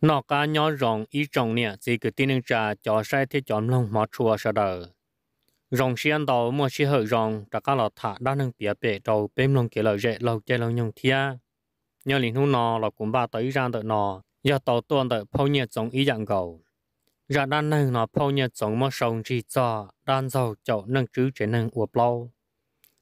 nó cá nhỏ rộng ý trọng nè chỉ cứ tin trà cho sai thế chọn lòng mà chua sợ đời rồng xiên đầu mua xí hở rồng đã cá lọt thả đa nâng bìa bể đầu bếm lòng kia lợi dễ lâu chơi lâu nhung thia nhờ lính hú nò là cũng ba tới ra đợi nò giờ tàu tuôn đợi phâu nhiệt giống ý dạng cầu ra đan nâng nó phâu nhiệt giống mà sông chỉ cho đan dầu cho nâng chứ chế nâng uộp lâu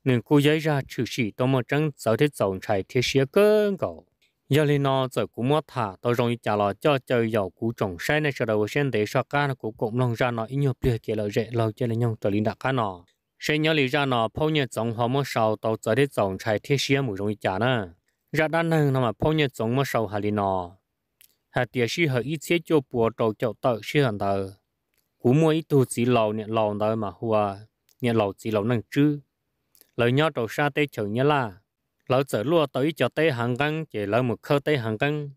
nên cu giấy ra trừ sĩ tôi mà trắng giáo thế giống chạy thiết xía cơn cầu giờ thì nó giờ cũng mất thả tôi rồi trả lời cho chơi giàu cú trồng sai này sau đầu sen để sau cá nó cũng cũng lòng ra nó ít nhiều bia kia lợi rẻ lâu chơi là nhau trở lên đặt cá nó sen nhớ lý ra nó phong nhiệt giống họ mất sau tôi giờ thì giống trái thiết xia mùi rồi trả nữa ra đan nâng nó mà phong nhiệt giống mất sau hà lý nó hà tiệt sĩ hơi ít xế cho bùa trầu chậu tợ xí hẳn tờ cú mua ít tu chỉ lầu nhẹ lầu tờ mà hùa nhẹ lầu chỉ lầu năng chứ lời nhớ trầu sa tê chở nhớ là lão giờ lúa tới cho tây hàng căng chỉ lão một khơi tây hàng căng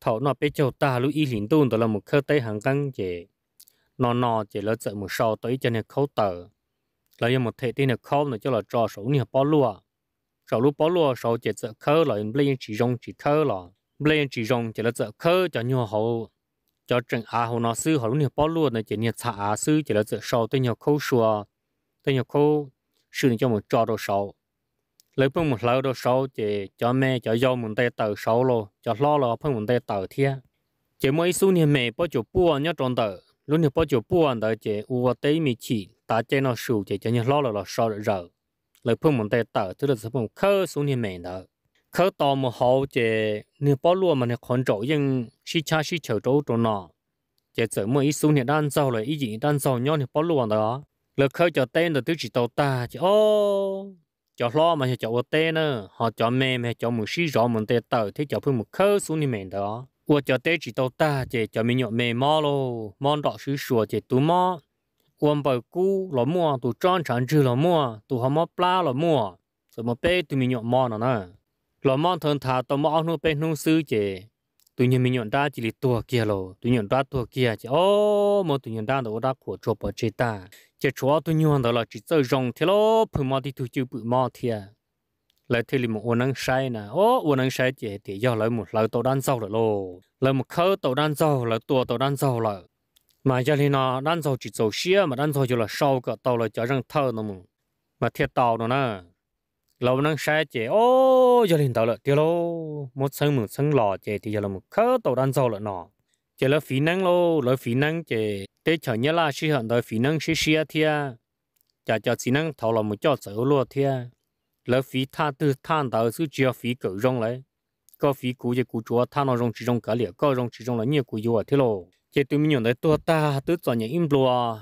thọ nó bị cho ta lúc y liền tuôn tới là một khơi tây hàng căng chỉ nó nó chỉ lão giờ một sau tới cho nên khâu tờ lão một thể tin được khâu nữa cho là trò số nhiều bao lúa sau lúc bao lúa sau chỉ giờ khơi là lấy chỉ rong chỉ khơi là lấy chỉ dùng chỉ là giờ khơi cho nhiều hậu cho trận à hồ nó sư họ lúc nhiều bao lúa này chỉ nhiều thả à sư chỉ là giờ sau tới nhiều khâu xua tới nhiều khâu sư cho một trò đồ sau lấy phần một lâu đồ sâu chỉ cho mẹ cho dâu mình tay tờ sâu lo cho lo lo phần mình tay tờ thia chỉ mỗi số này mẹ bao chục bữa nhớ tròn tờ lúc này bao chục bữa tờ chỉ uo tây mì chỉ ta chơi nó sù chỉ cho nhớ lo lo lo sâu rồi rồi lấy phần mình tay tờ tức là phần khơ số này mẹ đó khơ to một hậu chỉ nửa bao lúa mà nửa con trâu nhưng xí cha xí chở chỗ trâu nọ chỉ chỉ mỗi số này đan sau rồi ý gì đan sau nhau nửa bao lúa đó lấy khơ cho tên là thứ chỉ tàu ta chỉ ô cho lo mà cho ô tê nữa họ cho mềm hay cho mù xí rõ mình tê tờ thế cho phương một khơ xuống đi mềm đó ô cho tê chỉ tàu ta chỉ cho mình nhọ mềm mò lô mòn đỏ xí sủa chỉ tú mò ôm bờ cú lò mua tụ tròn chẳng chữ lò mua tụ họ mò pla lò mua rồi mà bê tụi mình nhọ mò nữa nè lò mò thường thà tao mò nu bê nu sư chỉ tuy nhiên mình nhận ra chỉ là tua kia lo tuy nhận ra tua kia chỉ ô mà tuy nhận ra đó ra của chụp ở Chết ta chế chúa tuy nhiên đó là chỉ sợ rong thế lo phụ mà thì thu chưa phụ mà thì lại là một ô năng sai nè ô ô năng sai chỉ để do lại một lời tàu đan sau rồi lo lại một khâu tàu đan sau lại tua tàu đan sau rồi mà cho nên nó đan sau chỉ dầu xia mà đan sau chỉ là sau cả tàu là cho rằng thơ nó mà thiệt tàu nó nè lâu năng sai chế ô giờ lên tàu lợn tiêu lô một sân một sân lò chế thì giờ là một khớ tàu đan dầu lợn nọ chế là phí năng lô lỡ phí năng chế tế chở nhớ là sĩ hận tới phí năng sĩ sĩ thia chả cho sĩ năng thầu là một cho sở lúa thia lỡ phí tha tư than tàu sư chia phí cử rong lấy có phí cú chế cú chúa than nó rong chỉ rong cả liệt có rong chỉ rong là nhiều cú chúa thế lô chế tụi mình nhận tới tua ta tứ cho những im lúa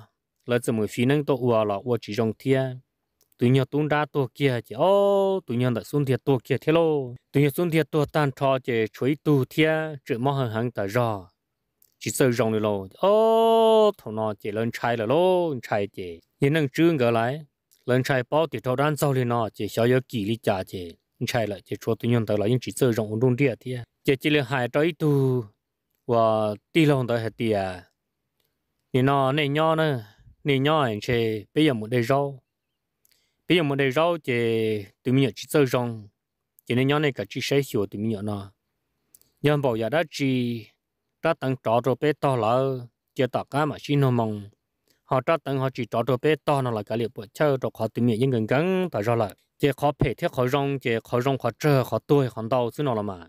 lỡ từ một phí năng tàu ua là ua chỉ rong thia tụi nhau tung ra tổ kia chỉ ô tụi nhau đã xuống thiệt tổ kia thế lô tụi nhau xuống thiệt tổ tan trò chỉ chuối tu thiệt chữ mò hàng hàng tại rò chỉ sợ rồng được lô ô thằng nó chỉ lên chai là lô chai chỉ nhưng năng trương gỡ lại lên chai bao thì thâu đan sau thì nó chỉ xóa yếu kỳ lý trả chỉ chai lại chỉ cho tụi nhau tờ là nhưng chỉ sợ rồng đúng địa thiệt chỉ chỉ là hai trái tu và ti lông tới hết tiệt thì nó này nho nữa này nhau anh chị bây giờ một đời rau bây giờ mình đây rau thì tụi mình chỉ chơi rong chỉ nên nhóm này cả chỉ xây sửa tụi mình nọ, nhóm bảo giờ đã chỉ đã tăng trọ rồi bé to lỡ chỉ tạo cái mà xin nó mong họ đã tăng họ chỉ trọ rồi bé to nó là cái liệu bộ chơi rồi họ tụi mình những gần gần tại ra lại, chỉ khó phải thiết khó rong chỉ khó rong khó chơi khó tôi khó đau chứ nó là mà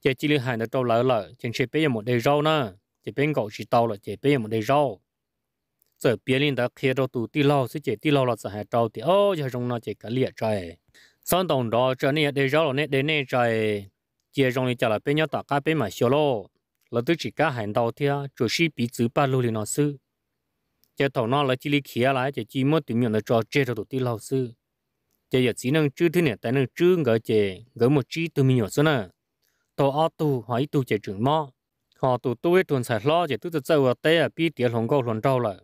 chỉ chỉ liên hệ nó trâu lỡ lỡ chẳng chỉ bây giờ một đây rau nè, chỉ bên cậu chỉ tao là chỉ bây giờ một đây rau giờ bia linh đã khi đó tụ ti lâu sẽ chỉ ti lâu là sẽ hai trâu thì ô giờ rong nó chỉ cái liệt trời sơn đồng đó cho nên để rõ nên để nên trời chỉ rong thì chả là bên nhau tạc cá bên mà xô lô là tôi chỉ cá hành đầu thì chủ sĩ bị chữ ba lô liền nó sư chỉ thầu nó là chỉ lý khía lại chỉ chỉ mất tìm miệng là trò chơi đâu ti lâu sư chỉ giờ chỉ năng chữ thế này tại năng chữ gỡ chỉ gỡ một chữ từ mình nhỏ số nè tổ ao tu hỏi tu chỉ trưởng mò họ tụ tôi tuần sài lo chỉ tôi tự chơi ở tây à bi tiền hồng câu hồng trâu lại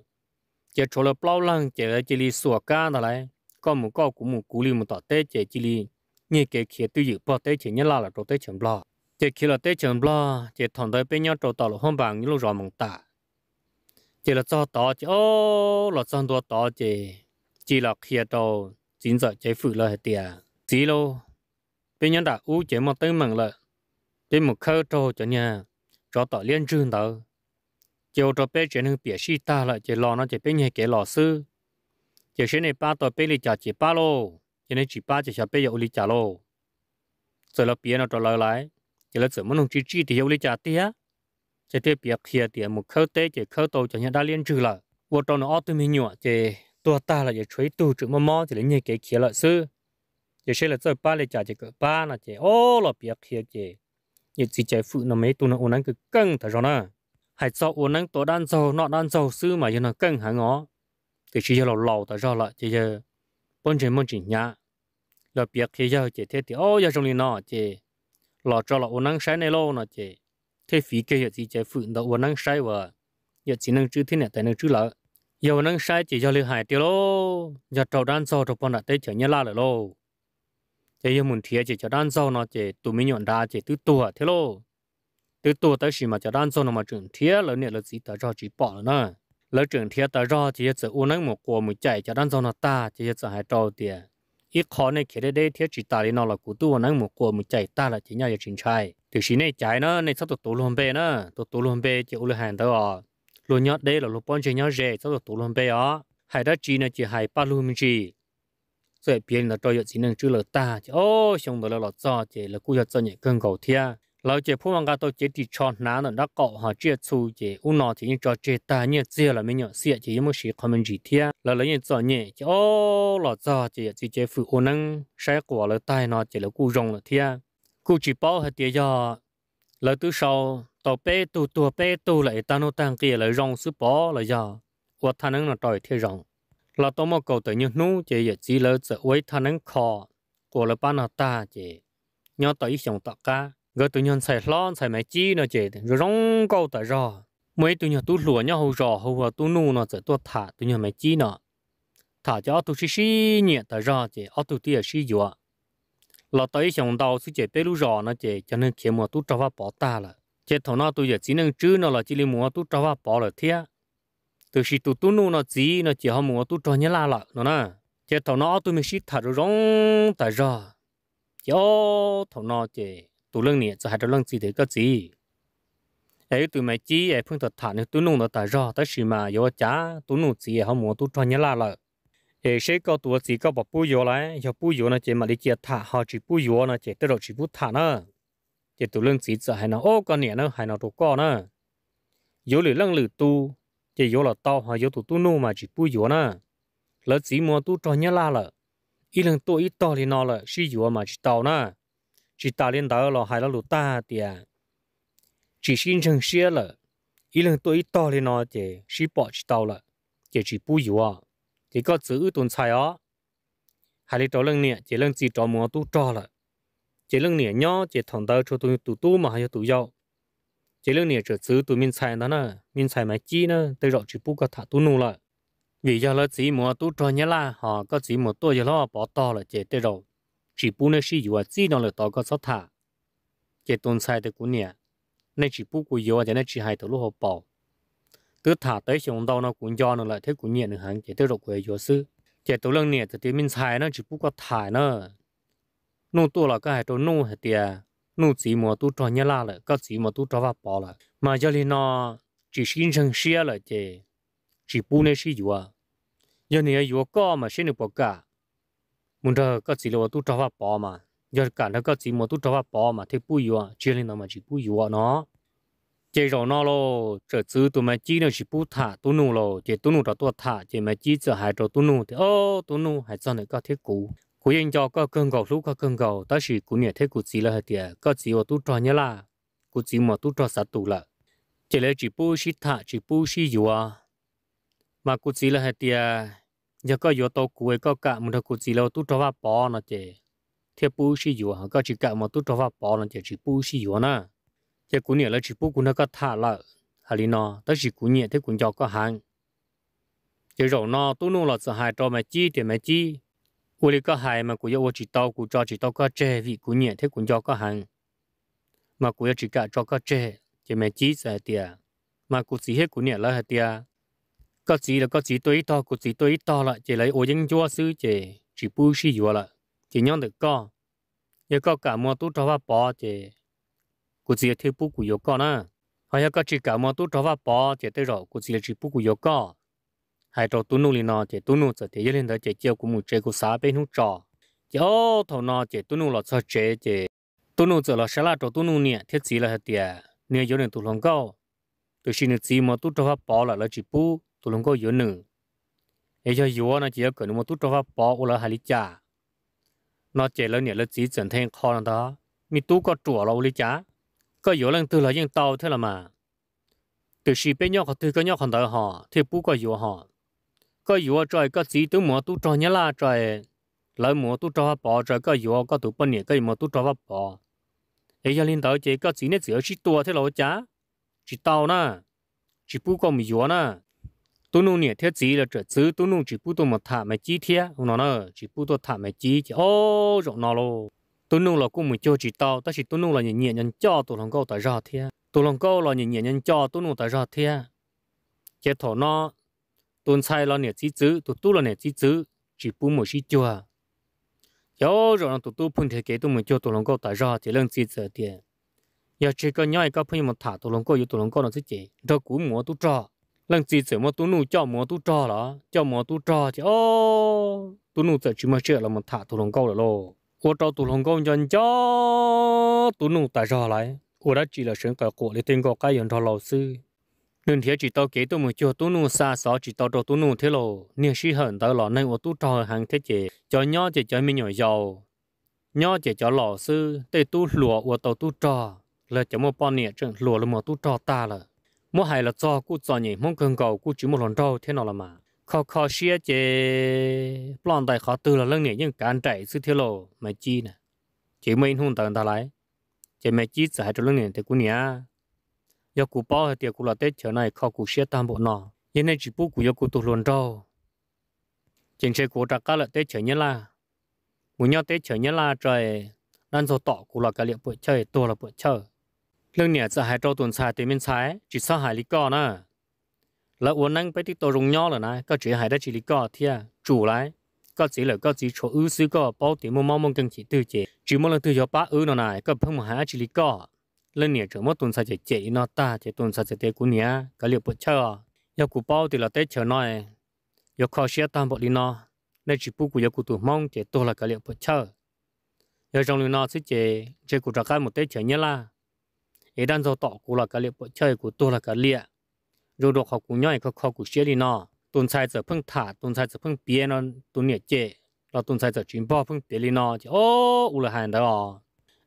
chỉ cho là bao lần chỉ là chỉ li sửa cá đó này có một có cũng một cú li một tọt tết chỉ chỉ li nghe cái kia tôi dự bao tết chỉ nhớ là là trâu tết chấm lo chỉ khi là tết chấm lo chỉ thằng tới bên nhau cho tao là không bằng như lúc rồi mong ta chỉ là cho tao chỉ ô là cho tọt tọt chỉ chỉ là khi trâu chính giờ chỉ phụ lại hết chỉ lo bên nhau đã u chỉ một tới mừng là bên một khâu trâu cho nhà cho tao liên chương đó chiều trò bé chuyện hưng bịa xí ta lại chỉ lo nó chỉ bé nhẹ kể lò sư chiều xế này ba tòa bé lì chả chỉ ba lô cho nên chỉ ba chỉ sợ bé yêu lì chả lô rồi là bịa nó trò lời lại chỉ là tưởng muốn hùng chi chi thì yêu lì chả tía chỉ tiếp bịa kia thì một khâu tế chỉ khâu tàu cho nhận đã liên trừ lại vô trong nó tự mình nhọ chỉ tua ta là chỉ chuối tu chữ mò mò chỉ là nhẹ kể kia lò sư chỉ xế là rồi ba lì chả chỉ cỡ ba là chỉ ô là bịa kia chỉ như chỉ chạy phụ nó mấy tu nó ôn ăn cứ căng thật rồi nè hải cho uống năng tổ đan dầu nọ đan dầu sư mà giờ nó cân hả ngó thì chỉ giờ lầu lầu tại do lại chỉ giờ bốn chuyện bốn chuyện nhá là biết thì giờ chỉ thế thì ô giờ trong này nọ chỉ lò cho là uống năng sai này lâu nọ chỉ thế phí kia giờ chỉ chỉ phụ đó uống năng sai vợ giờ chỉ năng chữ thế này tại năng chữ lợ giờ năng sai chỉ do lưu hải tiêu lô giờ trầu đan dầu trầu bọn đã tới chở nhá la rồi lô chỉ giờ muốn thiệt chỉ cho đan dầu nọ chỉ tụi mình nhọn đá chỉ tứ tuổi thế lô từ tổ tới xí mà cho đàn số nó mà trưởng thiết lỡ nè lỡ gì ta cho chỉ bỏ nữa lỡ trưởng thiết ta cho chỉ sợ u nắng một quả một chạy cho đàn số nó ta chỉ sợ hai trâu tiền ít khó này khi đây thiết chỉ ta đi nó là cú tu nắng một quả một chạy ta là chỉ nhau cho chính trai từ xí này chạy nữa, này sao tụt tụt luôn bê nữa, tụt tụt luôn bê chịu lừa hàng tao à luôn nhót đây là lúc bọn chơi nhau rẻ sao tụt tụt luôn bê à hai đã chỉ này chỉ hai ba luôn chỉ sẽ biến là cho giờ chỉ năng chữ là ta chỉ ô xong rồi là lọt cho chỉ là cú giờ cho nhẹ cơn cầu thia 老姐普王家都姐地穿难了，那搞哈接触姐，我那天找姐大年姐了没有？是姐有没是他们几天？老了人早年姐哦，老早姐姐姐父我能晒过了，带那姐了故容了天，故只包和姐呀，老多少到背都多背都来，但我当给了让是包了呀，我他能那到一天让，老多么搞得你弄姐也只了只为他能靠过了把那大姐，要到一想大家。gỡ tụi nhân xài lon xài máy chi nó chế rồi rong câu tại rò mấy tụi nhân tụi lúa nhau hầu rò hầu vào tụi nu nó sẽ tụi thả tụi nhân máy chi nó thả cho tụi xí xí nhẹ tại rò chế ở tụi tia xí dùa là tới xong đào xí chế bê lú rò nó chế cho nên khi mà tụi trâu vào bỏ ta là chế thằng nào tụi giờ chỉ nên chơi nó là chỉ liên mua tụi trâu vào bỏ là thế từ khi tụi tụi nu nó chỉ nó chỉ hâm mua tụi trâu nhớ la lợ nó nè chế thằng nào tụi mình xí thả rồi rong tại rò chế thằng nào nó tụ lưng nè cho hai đứa lưng gì thì cái gì ấy tụi mày chỉ ấy phương thuật thản tụi nung nó tại do tới xí mà yếu chả tụi nung chỉ họ muốn tụi cho nhớ là lợi ấy sẽ có tụi chỉ có bọc bùi yếu lại cho bùi yếu nó chỉ mà đi chia thả họ chỉ bùi yếu nó chỉ tới rồi chỉ bùi thản nữa chỉ tụi lưng chỉ cho hai nó ô con nè nó hai nó tụi con nữa yếu lử lưng lử tu chỉ yếu là to họ yếu tụi tụi nung mà chỉ bùi yếu nữa lỡ chỉ mua tụi cho nhớ là lợi ít lần tụi ít to thì nó lợi xí yếu mà chỉ tao nữa chỉ ta lên đó là hai là lụt ta thì à. chỉ xin chẳng xia là ý lần tôi to lên nó thì chỉ bỏ chỉ tao là chỉ chỉ bù yếu à chỉ có giữ tuần sai à, hai lần đó lần nè chỉ lần chỉ cho mua tu cho là chỉ lần nè nhau chỉ thằng tao cho tôi tu tu mà hay tu yếu chỉ lần nè chỉ giữ tụi mình sai đó nè mình sai mấy chi nè tôi rõ chỉ bù cái thằng tu nô là vì giờ là chỉ mua tu cho nhá là họ có chỉ mua tu giờ là bỏ to là chỉ tôi rồi chỉ bu nơi sĩ yếu chỉ đang là tao có sát thà cái tôn sai tới cũng nè nên chỉ bu của yếu thì nên chỉ hai tổ lúc họ bảo cứ thả tới xuống đâu nó cũng do nó lại thế cũng nhẹ nữa hàng cái tới rồi của yếu sư cái tổ lần nè thì tiếng mình sai nó chỉ bu có thải nó nô tu là cái hai tổ nô hết tiệt nô chỉ mà tu cho nhớ la là có chỉ mà tu cho vào bỏ là mà giờ nên nó chỉ sinh sang xia là chứ chỉ bu nơi sĩ yếu giờ này yếu có mà sinh được bao cả muốn cho các chị lo tu cho hoa bỏ mà giờ cả nó các chị mà tu cho hoa bỏ mà thì bùi vừa chuyên lên nó mà chỉ bùi vừa nó chỉ rồi nó lo trở chứ tụi mày chỉ nó chỉ bù thả tu nụ lo chỉ tu nụ đó tu thả chỉ mày chỉ trở hại cho tu nụ thì ô tu nụ hại cho này các thế cũ cú yên cho các cơn cầu lúc các cơn cầu ta chỉ cú nhẹ thế cú chỉ là hết tiền các chị mà tu cho nhớ là cú chỉ mà tu cho sát tù là chỉ là chỉ bù chỉ thả chỉ bù chỉ vừa mà cú chỉ là hết tiền giờ có yếu tố cuối có cả một thằng gì lâu tu cho vào bỏ nó chứ thế bù xí yếu hả có chỉ cả một tu cho vào bỏ nó chứ chỉ bù xí yếu na thế cũng nhớ là chỉ bù cũng nó có thả lại hà lý nó tới chỉ cũng nhớ thế cũng cho có hàng chứ rồi nó tu nô là sợ hại cho mày chi thì mày chi cô lý có hại mà cũng yêu chỉ tàu cũng cho chỉ tàu có chê vì cũng nhớ thế cũng cho có hàng mà cũng chỉ cả cho có chê thì mày chi sợ tiệt mà cũng gì hết cũng nhớ là hết tiệt có gì là có gì tuổi to có gì tuổi to là chỉ lấy ô dính chúa sư chỉ chỉ bu sĩ chúa là chỉ nhon được co giờ có cả mua tú cho vào bỏ chỉ có gì thiếu bu của yếu na hay là có chỉ cả mua tú cho vào bỏ chỉ tới rồi có chỉ là chỉ bu của yếu co hay cho tú nô liền nó chỉ tú nô giờ thì lên đó chỉ chiều của một chế của xã bên hút trò chỉ ô thầu nó chỉ tú nô là cho chế chỉ tú nô giờ là sẽ là cho tú nô nè thiết gì là hết tiền nè yếu nè tụ lòng cao tôi xin được gì mà tú cho vào bỏ là là chỉ bu tụi lông có yếu nữ ấy cho yếu nó chỉ có cần một chút cho pháp bỏ ô là hai lý cha nó chỉ là niệm là chỉ 整天靠 nó đó mi tú có chùa là ô lý cha có yếu lần từ là những tàu thế là mà từ khi bên nhau từ có nhau còn đợi họ thì bú có yếu họ có yếu trời có chỉ tú mua tú cho nhớ là trời lỡ mua tú cho pháp bỏ trời có yếu có tụ bên niệm có mua tú cho pháp bỏ ấy cho linh đạo chỉ có chỉ nên chỉ ở chỉ thế là ô cha chỉ tàu na, chỉ bú có mi yếu na tôi nung nè thiết gì là trở chứ tôi nung chỉ bút tôi mà thả mày chi thế nó nè chỉ bút tôi thả mày chi chỉ ô rộng nó luôn tôi nung là cũng mình cho chỉ tao ta chỉ tôi nung là nhẹ nhẹ nhân cho tôi lòng câu tại ra thế tôi lòng câu là nhẹ nhẹ nhân cho tôi nung tại ra thế chế thọ nó tôi sai là nè chỉ chứ tôi tu là nè chỉ chứ chỉ bút một chỉ cho yo rồi tôi tu phun thế kế tôi mình cho tôi lòng câu tại ra thì lần chỉ giờ tiền giờ chỉ có nhảy có phun một thả tôi lòng câu yêu tôi lòng câu nó sẽ chỉ đâu cũng mua tôi cho lần gì sửa mà tú nụ cho mùa tú cho đó cho mùa tú cho chứ ô tú nụ giờ chỉ mà chuyện là mà thả tú lồng câu rồi lo ô cho tú lồng câu nhận cho tú nụ tại sao lại ô đã chỉ là sướng cả cổ để tên có cái nhận cho lão sư nên thế chỉ tao kể tôi mà chỗ tú nụ xa xó chỉ tao cho tú nụ thế lo nên sĩ hận tao lọ nay ô tú cho hàng thế chị cho nhỏ chỉ cho mình nhỏ giàu nhỏ chị cho lão sư để tú lùa ô tao tú cho là cho một bọn nè chẳng lùa là một tú cho ta là mua hai là cho cú cho nhỉ mong cần cầu cú chỉ một lần trâu thế nào là mà khó khó xia chế plan đại khó từ là lần này nhưng cản chạy sự thiếu lộ mà chi nè chỉ mấy hôn tận ta lại chỉ mấy chi giải cho lần này thì cú nhá do cú bao thì cú là tết trở này khó cú xia tam bộ nọ nhưng nay chỉ bút cú do cú tụt lần trâu chính sách của trắc cá là tết trở nhá là muốn nhau tết trở nhá là trời nên số tọ cú là cái liệu bữa chơi tôi là bữa chơi lương nhẹ sẽ hai trâu tuần xài tiền miên xài chỉ sao hải lý cò nè là uốn năng bé tí tổ rung nhỏ rồi này có chỉ hải đã chỉ lý cò thì chủ lại có chỉ là có chỉ chỗ ư xứ cò bảo tiền mua mau mong cần chỉ tư chế, chỉ muốn là tư cho ba ư nó này có phong mà hải chỉ lý cò lương nhẹ chỗ mất tuần xài chỉ chỉ nó ta chỉ tuần xài chỉ tiền của nhẹ cái liệu bớt chờ yêu cụ bảo thì là tết chờ nói yêu khó xia tam bộ đi nó nên chỉ bu của yêu cụ tụ mong chỉ tôi là cái liệu bớt chờ yêu trong lưu nó sẽ chế, chỉ cụ trả cái một tết chờ nhé là ý đàn dâu tỏ cú là cái liệp bộ chơi của tôi là cái liệp rồi đồ học của nhau thì học của xe đi nọ tuần sai giờ phăng thả tuần sai giờ phăng bia nó tuần nhiệt chế là tuần sai giờ chuyển bao phăng bia đi nó thì ô u là hàng đó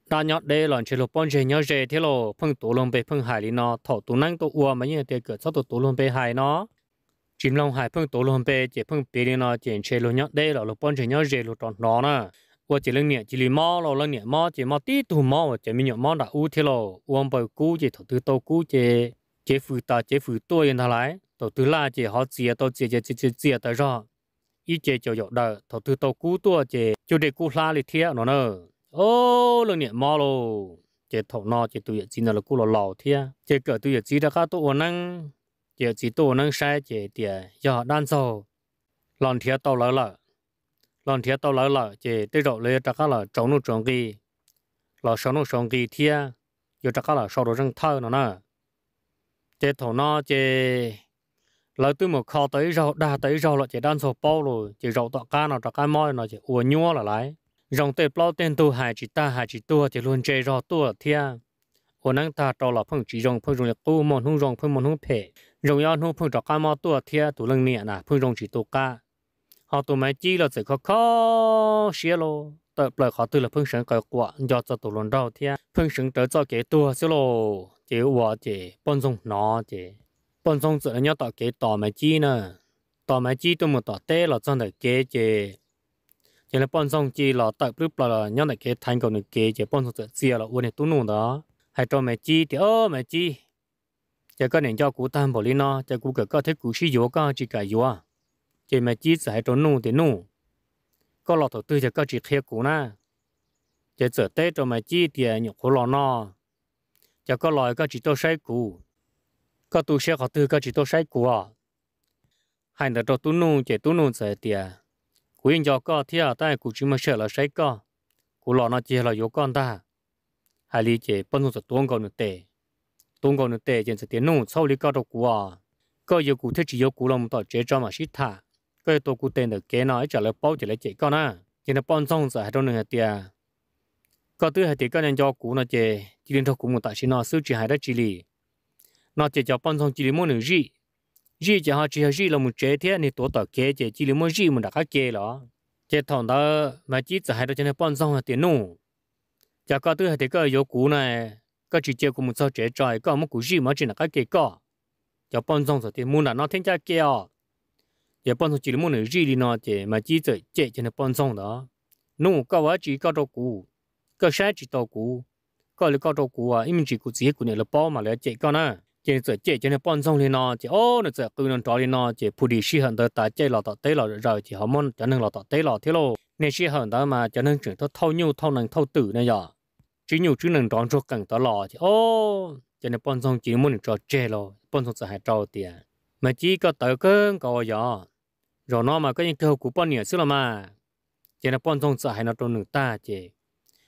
ta nhọt đây là chỉ là bọn chơi nhau chơi thế lo phăng tổ lông bê phăng hải đi nó thọ tổ năng tổ uo mà như thế cửa sau tổ tổ lông bê hải nó chìm lông hải phăng tổ lông bê chỉ phăng bia đi nó chỉ chơi lo nhọt đây là lo bọn chơi nhau chơi lo tròn nó nè 我这两年这里猫了，两年猫这猫地图猫，这面鸟猫打乌铁了，我们估计头头都估计，这辅导这辅导人他来，头头拉这好接到接接接接接的上，一接就有的头头都估多这就这估拉里贴了呢，哦，两年猫喽，这头脑这都也只能了估了老贴，这个都也只得卡多能，也只多能晒这点要难走，老贴到来了。lần thiết tao lỡ là chỉ tới rồi lấy chắc là trống nó trống gì là sống nó sống gì thia giờ chắc là sau đó răng thơ nó nè chỉ thổ nó chỉ lỡ tôi một kho tới rồi đa tới rồi là chỉ đan sổ bao rồi chỉ rồi tọa ca nó tọa ca moi nó chỉ uo nhua là lại rồng tê bao tiền tu hại chỉ ta hại chỉ tua chỉ luôn chơi rồi tua thì, uo năng ta trò là phăng chỉ rồng phăng rồng là tu mòn hung rồng phăng mòn hung phệ rồng yao hung phăng tọa ca mo tua thia tu lưng nè nà phăng rồng chỉ tu ca họ tụi mày chi là sẽ khó khó xía lô tờ bờ họ tư là phương sinh cởi quả do cho tụi lần đầu thia phương sướng trở cho kế tua xí lô chế quả chế bọn dung nó chế bọn dung sẽ nhớ tọt kế tọt mày chi nè tọt mày chi tụi một tọt tê là cho được kế chế chế là bọn dung chi là tờ bờ là nhớ được kế thành công được kế chế bọn dung sẽ xia là uốn tụi nụ đó hay cho mày chi thì ơ mày chi chế có nên cho cú tam bảo lý nó chế cú cái có thể cú xí yếu có chỉ cả yếu à chỉ mà chỉ giải cho nụ thì nụ có lọ thổ tư cho các chị khía cũ na chỉ trở tết cho mà chỉ tiền nhục khổ lọ nọ cho có lọ các chị tôi say cũ có tu sẽ học tư các chị tôi say cũ à hai đứa cho tu nụ chỉ tu nụ sẽ thì à. cú yên cho có thì à tại cú chỉ mà sợ là say có cú lọ nó chỉ là yếu con ta hai lý chỉ bận rộn tuôn cầu nữa tệ tuôn cầu nữa tệ chỉ sẽ tiền nụ sau lý có đâu cũ à có yếu cũ thế chỉ yếu cũ lòng tỏ chế cho mà xít thả về tổ cụ tên được kế nói trả lời bao trả lời chị con à chỉ là bọn xong giờ hai đôi nửa tia có thứ hai tia có nhân cho cú nó chê chỉ liên thôi cũng một tại chỉ nó sưu chỉ hai đó chỉ lì nó chê cho bọn xong chỉ lì mua nửa gì gì chỉ họ chỉ họ gì là một chế thế này tổ tờ kế chê chỉ lì muốn gì mình đã khác chê đó chê thằng đó mà chỉ giờ hai đôi cho nên bọn xong là tiền nụ chả có thứ hai tia có yêu cú này có chỉ chê của một sao chế trời có một cú gì mà chỉ là các kế cỏ cho bọn xong rồi thì mua là nó thêm cha kia 也帮助吉里莫的日里呢，这买几只借钱的帮送的，侬搞我只搞着股，搞啥只到股，搞了搞着股啊，因为只股自己股呢了包嘛了借搞呢，这只借钱的帮送的呢，这哦那只股能找的呢，这不离是很多大借老大对老然后好么就能老大对老对喽，那是很多嘛就能整到偷牛偷能偷 tử 那呀，只牛只能装出更多老的哦，这呢帮送吉里莫的找借喽，帮送只还找的，买几个头跟搞呀。rồi nó mà có những câu của bọn nhỉ xưa là mà chỉ là bọn thông sợ hay nó trong nửa ta chỉ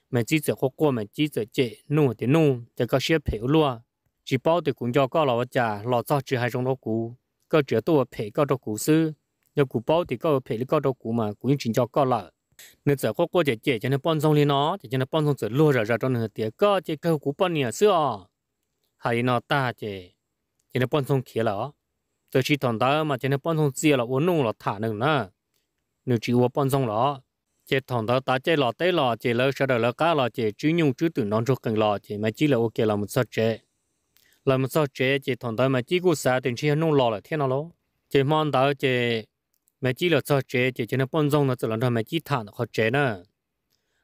mà chỉ sợ khó qua mà chỉ sợ chế nô thì nô chỉ có xếp phiếu luôn chỉ bảo thì cũng cho các lão trà lão cho chỉ hai trong đó cũ có chỉ tôi phải có đó cũ sư nếu cũ bảo thì có phải là có đó cũ mà cũng chỉ cho các lão, nên sợ khó qua chỉ chế cho là bọn thông lên nó chỉ là nên bọn thông sợ luôn rồi rồi trong nửa tiệt có chỉ câu của bọn nhỉ xưa hay nó ta chỉ cho là bọn thông kia là tôi chỉ thằng đó mà cho nên bọn xong chia là uống nung là thả nừng nè nếu chỉ uống bọn xong đó chỉ thằng đó ta chỉ là tới là chỉ là sau đó là cá là chỉ chú nhung chú tử non cho cần là chỉ mà chỉ là ok là một số chế là một số chế chỉ thằng đó mà chỉ có xả tiền chỉ nung lò là thế nào đó chỉ mong đó chỉ mà chỉ là số chế chỉ cho nên bọn xong nó chỉ là thôi mà chỉ thả nó khó chế nè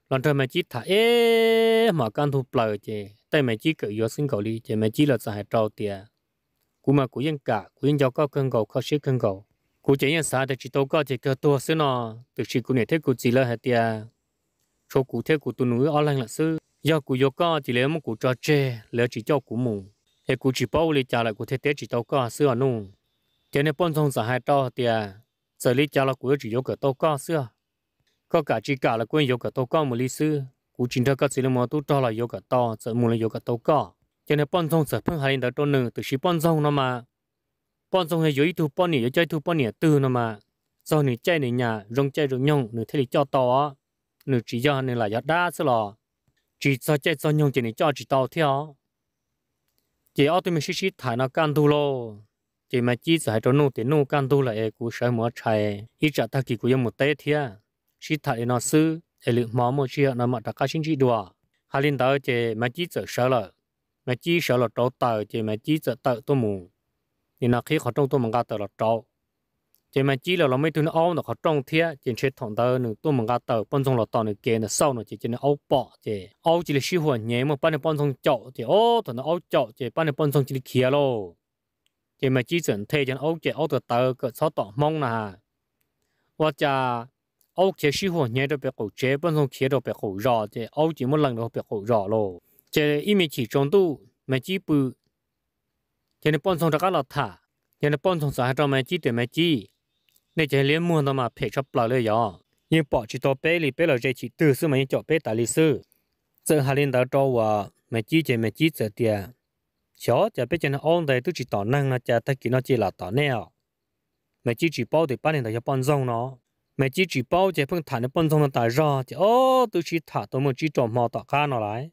lần ta mà chỉ thả ế mà căn thu bờ chỉ tay mà chỉ cởi vô sinh cầu đi chỉ mà chỉ là giải trâu tiền cú mà cú yên cả cú yên giàu có cân cầu khó xí cân cầu cú chỉ yên xã thì chỉ tàu có chỉ cơ tua xứ nọ từ chỉ cú này thế cú chỉ là hạt tia cho cú thế cú tu núi ở lăng là xứ do cú giàu có chỉ lấy một cú cho chê lấy chỉ cho cú mù hệ cú chỉ bao lì trả lại cú thế thế chỉ tàu có xứ ở nung cho nên bọn thông giả hai to tia giờ lì trả lại cú chỉ giàu cả tàu có xứ có cả chỉ cả là quên giàu cả tàu có một lì xứ cú chỉ thơ có chỉ là mà tu cho là giàu cả tàu giờ mù là giàu cả tàu có cho nên bọn dòng sở phương hành đã tôn nữ từ khi bọn dòng nó mà bọn dòng hay dưới thu bọn nhỉ chơi thu bọn này từ nó mà sau này chơi này nhà rong chơi rong nhông nữ thấy cho to nữ chỉ cho nữ là giọt đa số lò chỉ cho chơi cho nhông chỉ này cho chỉ to theo chỉ ở tôi mình xí xí thải nó can tu lo chỉ mà chỉ giải cho nô tiền nô can tu là e cú sợi mỏ chạy ít trả thắc kỳ của yếm một tê thiệt xí thải nó sư e lự mỏ một chia nó mà ta cá xin chỉ đùa hai linh tới chỉ mà chỉ sợ sợ rồi mà chỉ sợ là trâu tờ chỉ mà chỉ sợ tờ tôi mù nhưng là khi họ trong tôi mình ra tờ là trâu chỉ mà chỉ là nó mấy thứ nó ôm nó họ trong thế chỉ chết thằng tờ nữa tôi mình ra tờ bắn xong là tờ nữa kia là sau nữa chỉ chỉ nó ôm bỏ chỉ ôm chỉ là siêu hoàn nhẹ mà bắn được bắn chỗ chậu chỉ ô thằng nó ôm chỗ chỉ bắn được bắn chỉ là kia luôn chỉ mà chỉ chuẩn thế chỉ ôm chỉ ôm tờ tờ cái sao tọ mong là và cha ôm chỉ siêu hoàn nhẹ được bị cổ chế bắn xong kia được bị cổ rò chỉ ôm chỉ một lần được bị cổ rò luôn chế ý mình chỉ trong tu mấy chỉ bự chế nên bọn xong ra các lọt thả chế nên bọn song sao trong mà chỉ để mà chỉ nên chế liên mua nó mà phải chấp lại เลย rồi nhưng bỏ chỉ to bé thì bé là chế chỉ từ xưa mà những chỗ bé tại lịch sử giờ hà liên đã cho và mà chỉ chế mà chỉ giờ tiền chó chế bé chế nó ôn đây tôi chỉ tỏ năng là chế ta kỹ nó chỉ là tỏ neo mà chỉ chỉ bao thì ba 年的帮送咯，嘛只只包这份谈的帮送的大热，就哦都是他多么只做毛大干了来。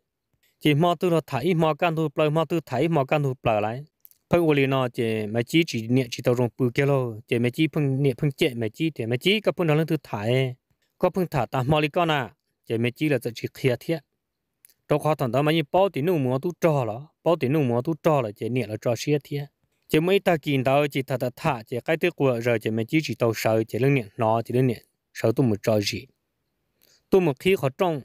chỉ mò tư nó thấy mò can thu bờ mò tư thấy mò can thu bờ lại phân uli nó chỉ mấy chỉ chỉ niệm chỉ tàu rồng bự kia lo chỉ mấy chỉ phân niệm phân chế mấy chỉ thì mấy chỉ các phân đó lên thứ thải có phân thả ta mò li con à chỉ mấy chỉ là chỉ khía thiệt, trong khoa thằng đó mấy bao tiền nung mua tu trò là bao tiền nung mua tu trò là chỉ niệm là trò xía thiệt, chỉ mấy ta kiện tao chỉ thả ta thả chỉ cái thứ của rồi chỉ mấy chỉ chỉ tàu sợ chỉ lên niệm nó chỉ lên niệm sợ tu một trò gì tu một khi khó trong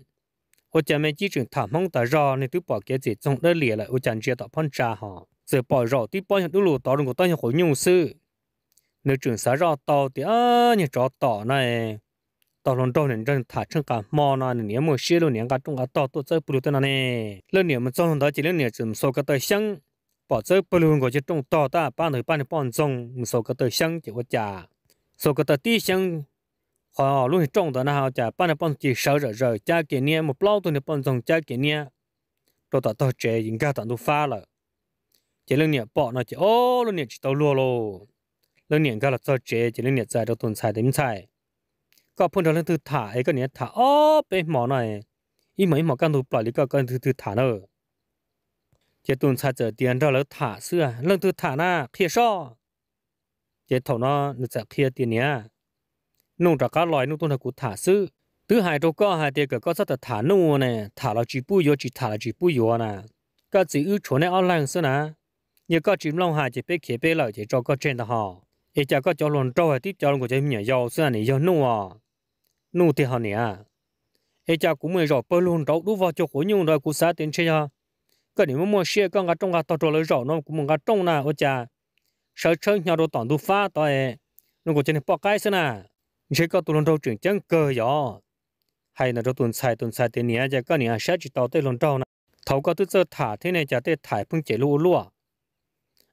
我前面几种他们的绕呢都把给这种的列了，我讲这到碰炸哈，这把绕对把人都路到人个当下好用手，那种啥绕到的啊，你找到呢？到龙到人正他正干嘛呢？你年么些了年个中个到都在不留在那呢？那你们早上到几两年怎么说个对象？把这不留我就中到大半头半的半中，你说个对象给我讲，说个对象。họ lúc trồng đó nào chả bán bán chỉ sáu rồi rồi cha kỷ niệm một lâu tôi bán trồng cha kỷ niệm rồi tao tao chế những cái tao tôi phá là chỉ lúc bỏ nó chỉ ô lúc niệm chỉ tao lúa lô lúc niệm cái là tao chế chỉ lúc niệm giải đâu tuần xài đến xài có phun thả cái niệm thả ô bé mỏ này ý mấy mỏ căn thủ bỏ đi cái cái từ từ thả nữa chỉ tuần xài giờ tiền đó là thả xưa lên từ thả na kia so chỉ thầu nó nó sẽ kia tiền nhá nông trà cá lòi nông tuần cụ thả sư thứ hai trâu có hai tiệc có sát thả nông nè thả là chỉ bùi vô chỉ thả là chỉ bùi vô nè các chỉ ư chỗ này ở lăng sư nè như các chỉ long hai chỉ bê khía bê lợi chỉ cho các trên đó họ thì chả các cháu lòn trâu hay tiếp cháu của cháu nhảy giàu sư này giàu nông à nông thì họ nè thì chả cũng mới rõ bơi luôn trâu đủ vào cho khổ nhung rồi cụ sát tiền chơi ha cái này mua xe các gà trong gà to trâu lấy rõ nó cũng muốn gà trong nè ô chả sợ chơi nhau đồ tỏn đu phá tỏi e. nó của trên này bỏ cái sư nè chỉ có tụi lần đầu trưởng chân cơ gió hay là cho tuần xài tuần xài tiền nhé giờ các nhà sẽ chỉ tàu tới lần đầu nè thầu có tôi giờ thả thế này chả tới thải phun chế lúa lúa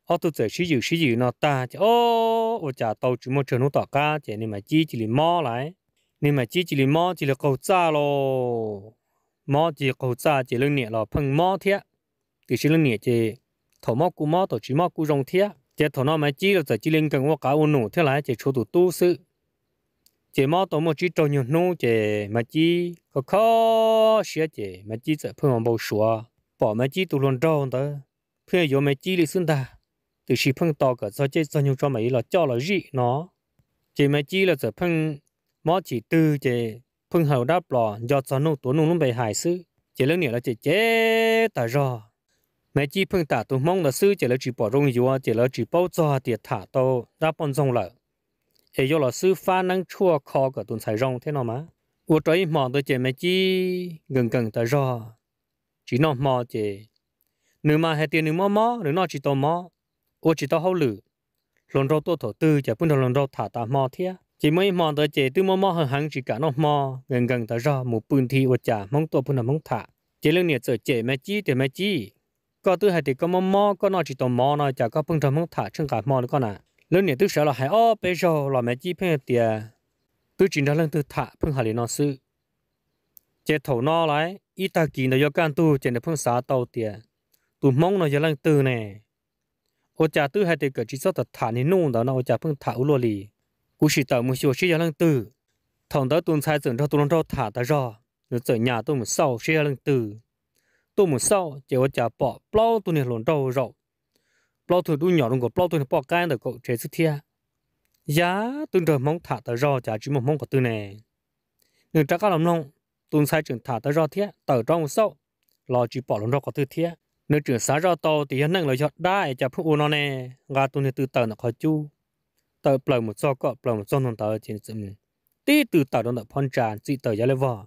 ở tôi giờ sử dụng sử dụng nó ta chứ ô ở chả tàu chỉ một chơi nó tỏ cá chỉ nên mà chỉ chỉ mò lại nên mà chỉ chỉ là mò chỉ là cầu xa lo mò chỉ cầu xa chỉ lưng nhẹ lo phun mò thiệt. thì chỉ lưng nhẹ chỉ thầu mò cú mò tổ chỉ mò cú rong thế chỉ thầu nó mà chỉ là giờ chỉ lên cần qua cả ôn nổ thế lại chỉ chỗ tụ tu sự chỉ mà tôi mà chỉ trồng nhiều nô chỉ mà chỉ có khó xía chỉ mà chỉ sẽ phương bao số bỏ mà chỉ tụ luôn trồng đó phương yếu mà chỉ đi xuống ta từ khi phương to cái do chỉ do nhiều cho mấy là cho là gì nó chỉ mà chỉ là sẽ phương mà chỉ từ chỉ phương hậu đáp lò do cho nô tổ nô luôn bị hại sư chỉ lớn nhiều là chỉ chế ta rồi mà chỉ phương ta tôi mong là sư chỉ là chỉ bỏ rong yếu chỉ là chỉ bảo cho tiền thả tàu đáp bọn rong lại là sư pha năng chua khó rong nào 也有了手法能戳靠个东才让听到吗？我这一忙的姐妹机硬硬的绕，只能忙的，你嘛还点你妈妈，你那知道吗？我知道好了，龙舟多头 tư 就不能龙舟塔打毛天。chỉ mới mò tới chế từ mò mò hàng hàng chỉ cả nó mò gần gần tới ra một bún thì một trả mong tổ bún là mong thả chế lưng nhiệt sợ chế mẹ chi thì mẹ chi có từ hai thì có mò mò có nó chỉ tổ mò nó chả có bún thầm mong thả chân cả mò nữa con à lớn này tôi sợ là hai ó bây giờ là mẹ chỉ phải tiền tôi chỉ đã lên từ thả phương hải nó sư chế thầu nó lại ít ta kỳ nó do gan tu chế được phun xã tàu tiền tôi mong nó do lên từ này ô cha tôi hay từ cái chỉ số thật thả nên nung đó nó ô cha phun thả u lô lì cú chỉ tàu mới chịu chỉ do lên từ thằng đó tuần sai tưởng cho tôi nó thả ta rồi rồi ở nhà tôi một sau chỉ do lên từ tôi một sau chế ô cha bỏ bao tôi này lộn đầu rồi bao tuổi đu nhỏ đồng của bao tuổi nó bỏ cái được cậu chế xuất thiên giá tuần trời mong thả tới rò chả chỉ một mong có tư này người ta các làm nông tuần sai trưởng thả tới rò thiết tờ trong một sâu lo chỉ bỏ lòng rò có tư thiết nếu trưởng xá rò to thì hắn năng lợi chọn đại chả phụ u nó nè gà tuần này từ tờ nó khó chu tờ bảy một so cọ bảy một so non tờ trên sự tí từ tờ đó là phong tràn dị tờ giá lên vò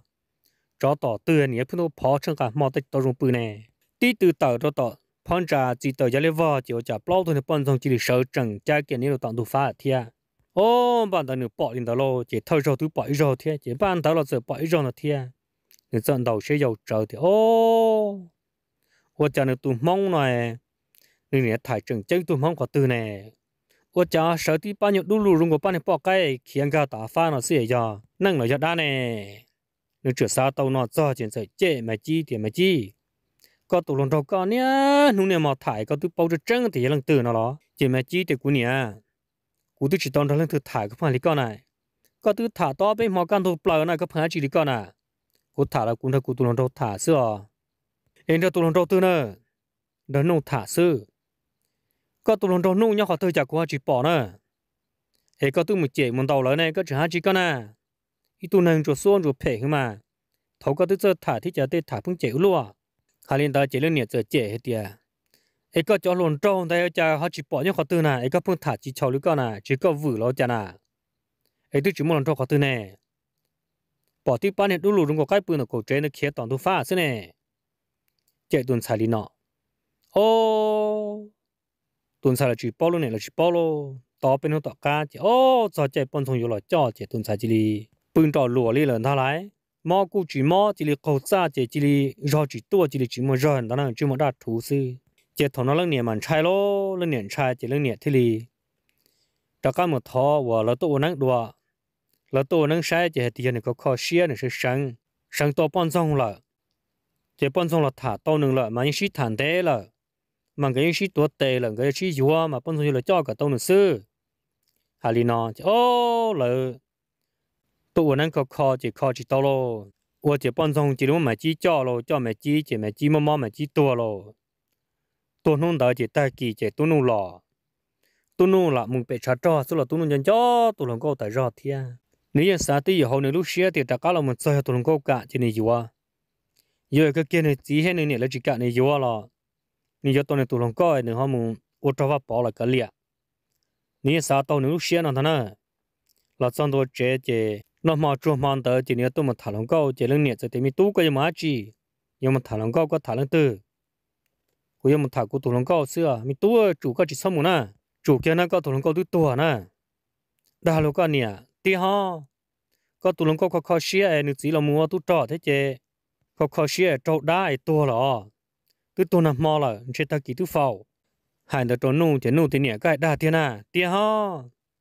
chó tờ tư này phụ nó phó chân cả mò tích tờ dùng bự nè tí từ tờ đó tờ phong trà chỉ tờ giá lê vò chỉ trả bao thôi bọn dòng chỉ để sợ chẳng cha kiện nếu tặng thủ phá thì à ô bạn ta nửa bỏ lên đó lo chỉ thâu rồi thứ bỏ rồi thì chỉ bạn ta là sợ bỏ rồi là thì à người dân đầu sẽ giàu trở thì ô ô cha nửa tụi mong này nửa nè thải chẳng chơi tụi mong có từ nè ô cha sợ thì bao nhiêu đu lù rung của bạn này bỏ cái khiến cả tả phá nó sẽ giờ năng nó giờ đa nè nửa chửa xa tàu nó cho chuyện sợ chệ mà chi thì mà chi có tụ lồng đầu con nhá nung nè mò thải có tụi bao giờ trắng thì lần từ nó lo, chỉ mẹ chỉ để cú nhỉ cú tụi chỉ toàn đó lần thử thải cái phần lý con này có tụi thả to bên mỏ con thuộc bờ này có phần chỉ lý con à cú thả là cũng thằng cú tụ lồng đầu thả xưa em cho tụ lồng đầu tư nữa đó nung thả sư có tụ lồng đầu nung nhau họ thôi chả của chỉ bỏ nè, hệ có tụi một chế một đầu lớn này có chỉ hai chỉ con à ít tụi nàng chuột xuôn chuột phệ mà thấu có tụi giờ thả thì chả để thả phương chế luôn hà liên ta chỉ là nhiệt giờ trẻ hết tiệt Ai có cho lồn trâu đây cha họ chỉ bỏ những họ tư nà ai có phun thả chỉ chầu lũ con nà chỉ có vử lo cha nà Ai tôi chỉ muốn lồn trâu họ tư nè bỏ tí ba nhiệt đu lù đúng có cái bự ở cổ chế nó khía toàn tu pha xí nè chạy tuần xài đi nọ ô tuần xài là chỉ bao luôn nè, là chỉ bao luôn tao bên nó tao cá chỉ ô sao chạy bắn thùng vô là cho chạy tuần xài chỉ đi bưng trò lùa đi lần thao lái mò cụ chỉ mò chỉ là cầu xa chỉ chỉ là rò chỉ tua chỉ là chỉ một rò đó là chỉ một đa thú sư chỉ thằng nó lăng nhẹ màn trai lo lăng nhẹ trai chỉ lăng nhẹ thế li đó cả một thọ và là tôi năng đùa là tôi năng sai chỉ thì này có khó xia là sẽ sáng sáng to bón xong rồi, chỉ bón xong là thả to nương rồi mà những sĩ thản thế là mà cái những sĩ tuột tệ là cái sĩ dùa mà bón xong là cho cả to nương sư hà li nó ô rồi tôi nên có khó chỉ khó chỉ to lo tôi chỉ bọn xong chỉ đúng mà chỉ cho lo cho mà chỉ chỉ mà chỉ mò mò mà chỉ to lo tôi nông đó chỉ ta kỳ chỉ tôi nông lo tôi nông là mùng bị trả cho số là tôi nông dân cho tôi làm câu tại rõ thia nếu như sáng tí hậu nếu lúc xưa thì ta cá là mình chơi tôi làm câu cả chỉ này gì à giờ cái kia này chỉ hết này này là chỉ cả này gì à lo nếu như tôi này tôi làm câu này họ mùng ô tô vào bỏ là cái liệt nếu như sáng tàu nếu lúc xưa nó thằng nào là trong đó chế chế nó mà chua mòn tới chỉ nếu tôi mà thả lòng câu chỉ lưng nhẹ cho thì mình tú có gì mà chỉ nhưng mà thả lòng câu có thả lòng tư cũng nhưng mà thả của thủ lòng câu xưa mình tú chủ cái chỉ xong nữa, nè chủ kia nó có thủ lòng câu thứ tuổi nữa, đa lúc cái nè tí ha có thủ lòng câu có khó xía nữ chỉ là mua tú trọ thế chứ có khó xía trâu đá ấy tuổi lọ thứ tuổi nằm mò rồi, chỉ thằng kia thứ phao, hai đứa trốn nụ chỉ nụ thì nhẹ cái đa thiên à tí ha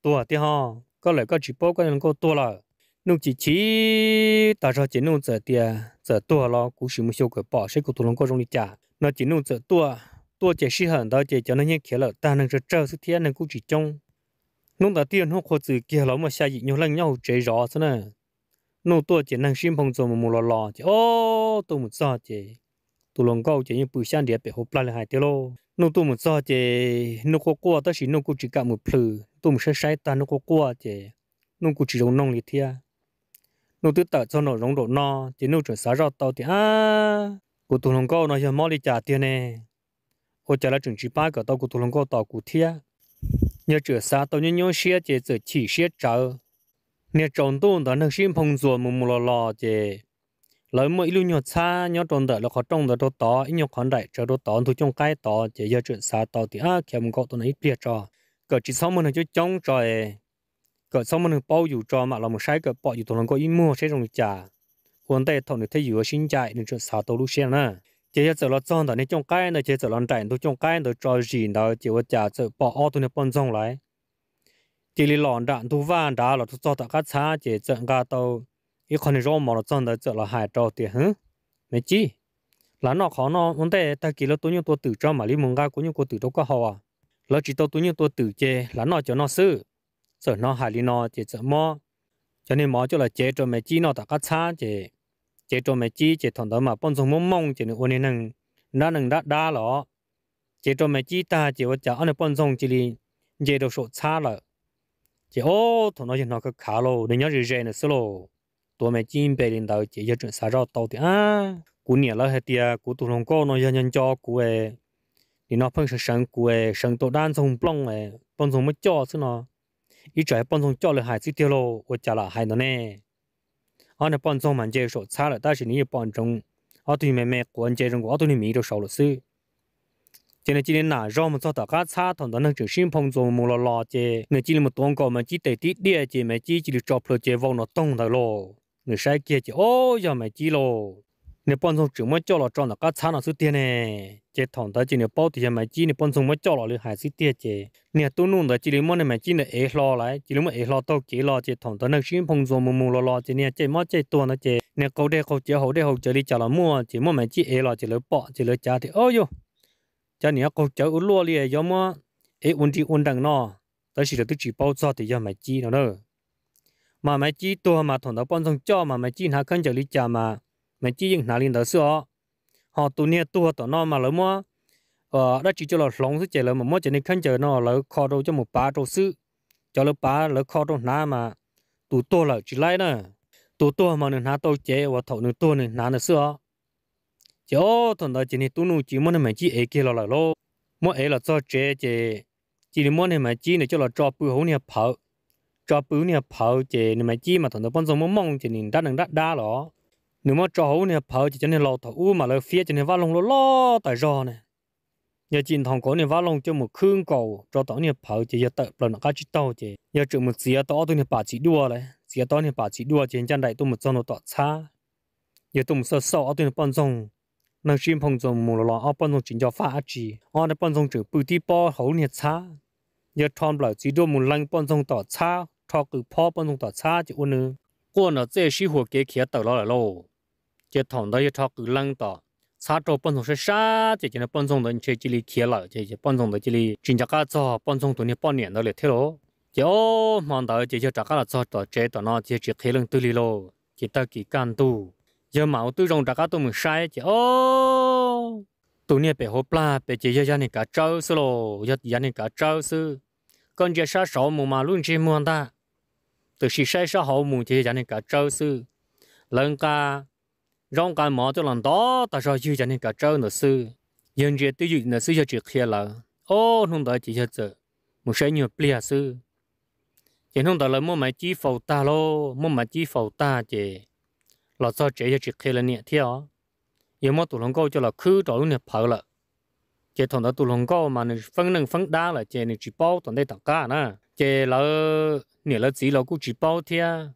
tuổi tí ha có lại có chỉ bố có nhân câu tuổi rồi. 弄起起，大少只弄这点这多了，古时没小鬼把谁个土龙各种的家，那只弄这多多解释很多解叫那些开了，但那是这是天能古只中，弄到天弄或者给老么下雨，牛人牛追热是呢，弄多只能新朋做么么了了，哦都么咋解，土龙高只因不想点背后不了还掉喽，弄多么咋解，弄过过但是弄古只干么不，多么晒晒但弄过过解，弄古只用弄里天。nô tư tờ cho nó rong độ nó chỉ nô chuẩn xá rau tàu thì à cụ tù lông câu nó giờ mò đi trả tiền nè ô trả là chuẩn chỉ ba cái tàu cụ tù lông câu tàu cụ thia nhớ chữa xá tàu nhớ nhớ xe chỉ chỉ chỉ xe chở nhớ trồng tuôn đó nước xin phong ruộng mù mù lò lò chỉ lấy mỗi lưu nhọt xa nhớ trồng đợi là khó trồng đợi đốt, tỏ ít nhọt khoản đại chờ đồ tỏ thu trong cái tỏ chỉ nhớ chữa xá tàu thì à kèm câu tàu này biết cho cỡ chỉ sau mình cho trông trời ก็สมมันป้าอยู่จอมาเราไม่ใช้ก็ป้าอยู่ตรงนั้นก็ยิ่งมั่วใช้ตรงจ่าวันแต่ตอนนี้ที่อยู่ชิ้นใจนี่จะสาวตัวลูกเสียนะเจ๊จะเราจ้องตอนนี้จ้องใกล้นะเจ๊จะเราแต่ตัวจ้องใกล้ตัวจอจีนเราเจ๊ว่าจ่าจะป้าอ้อตัวนี้ปนจ้องไหลเจ๊ลีหลอนด่านทุกวันด่าเราทุกจอตะกัดช้าเจ๊จะกาตัวอีคนนี้ร้องมาเราจ้องแต่จะเราหายจอเตี้ยฮึไม่จี้หลานนอกขอนอวันแต่ตะกี้เราตัวนี้ตัวตื่นจ้องมาลิมึงกากูนี้กูตื่นทุกก็หัวเราจีตัวตัวนี้ตัวตื่นเจ๊หลานนอกจะนอกซื้อ sợ nó hại đi nó chỉ sợ mò cho nên mò cho là chế cho mẹ chi nó ta cắt xa chế chế cho mẹ chi chế thằng đó mà bông sông mông mông chế nó ôn nên nó nâng đã đa lọ chế cho mẹ chi ta chế ở chợ ăn bông sông chỉ đi chế đồ sổ xa lợ chế ô thằng nó chỉ nó cái khá lô để nhớ gì gì nữa xí lô tụi mẹ chi bề đến đầu chế giờ chuyện xa rau tàu thì à cú nhẹ lỡ hết tiệt cú tụi lòng cô nó nhân nhân cho cú ấy thì nó phân sự sáng cú ấy sáng tổ đan sông plong ấy bông sông mới cho xí nó 一拽帮从叫了还是掉了，我加了还能呢。俺那帮从蛮接受差了，但是你也帮中，俺对妹妹关键中，俺对你米都少了些。今天今天呐，让我们做大家差，同咱能重新碰撞木了拉接，我今天么东哥们只得点点接，没只只里抓不了接，往那东的咯，我晒接接哦，要没接咯。你帮从这么叫了长的，噶差那是点呢？这躺在这里包底下买鸡，你帮从么叫了了还是点这？你都弄的这里么呢买鸡呢挨下来，这里么挨下到几了？这躺在那新棚子木木了了，这呢这么这多呢这？你搞的好这好的好这里叫了么？这么买鸡挨了这里包这里家的，哦哟，这你要搞这乌罗哩，要么挨温的温等呢，但是了都只包扎的要买鸡了呢。mà mấy chi tua mà thằng đó bọn thằng cho mà mấy chi nó không chịu lý trả mà mình chỉ những nào linh đó xưa họ tụ nia tu họ tỏ nó mà lỡ mua ờ đó chỉ cho nó sống sức chạy lỡ mà mua chạy nên khăn chờ nó lỡ kho đâu cho một ba đồ sư cho lỡ ba lỡ kho đâu ná mà tụ to lỡ chỉ lấy nè tụ to mà nên ná tàu chế và thầu nên to nên ná nữa xưa cho ô thằng đó chỉ nên tu nu chỉ muốn nên mình chỉ ấy kia là lỡ lô mua ấy là cho chế chế chỉ nên muốn nên mình chỉ để cho nó cho bự hổ nha phở cho bự nha phở chế nên mình chỉ mà thằng đó bắn giống mông chỉ nên đắt đắt đắt đa lỏ nếu mà trâu này phơi chỉ cho nên lò thầu u mà lợn phía cho nên vá lông lo lo tại rò này giờ chín thằng cổ này vá lông cho một khương cầu cho tao này phơi chỉ giờ tập lần cá chỉ tao chỉ giờ chữ một xía tao tôi này bà chỉ đua này xía tao này bà chỉ đua trên chân đại tôi một con nó tọt xa giờ tôi một sợ sợ tôi này bận rộn năng xin phong rộn một lò ở bận rộn chính cho phát chỉ ở này bận rộn chữ bự tí po hậu này xa giờ thon lại chỉ đua một lần bận rộn tọt xa thọ cử po bận rộn tọt xa chỉ u nữa cô nó dễ xí hồ kế kia tao lo lại lâu chế thằng đó chế thọc cứ lăng tỏ xã trò bọn chúng sẽ sa, chế chế nó bọn chúng đó chế chỉ lý kia lại chế chế bọn chúng đó chỉ lý chính chắc cả cho bọn chúng tụi nó bọn nhện đó là thế rồi chế ô mong đó chế chế chắc cả là cho tỏ chế tỏ nó chế chế khế lưng tư lý lô chế ta kỳ can tu giờ máu tư rồng chắc cả tụi mình sai chế ô tụi nó bị hố pla bị chế gia này cả trâu sư lô gia này cả trâu sư còn chế sa sổ mà luôn chế muôn ta từ khi sai sa hậu mù chế gia này cả trâu sư lần cả rong cái mỏ cho lần đó ta sao chưa cho nên cả trâu nữa sư dân chuyện tiêu dụng nữa sư cho chuyện kia là ô không đợi chỉ cho chợ một số nhiều bia sư chỉ không đợi là mua máy chỉ phẫu ta lô mua máy chỉ phẫu ta chỉ là sao chỉ cho chuyện kia là nhẹ theo giờ mà tủ lồng cao cho là khứ trâu nhẹ phở là chỉ thằng đó tủ lồng cao mà nó phân nâng phân đa là chỉ nó chỉ bao thằng đây thằng cá nè chỉ là nhẹ là chỉ là cũng chỉ bao theo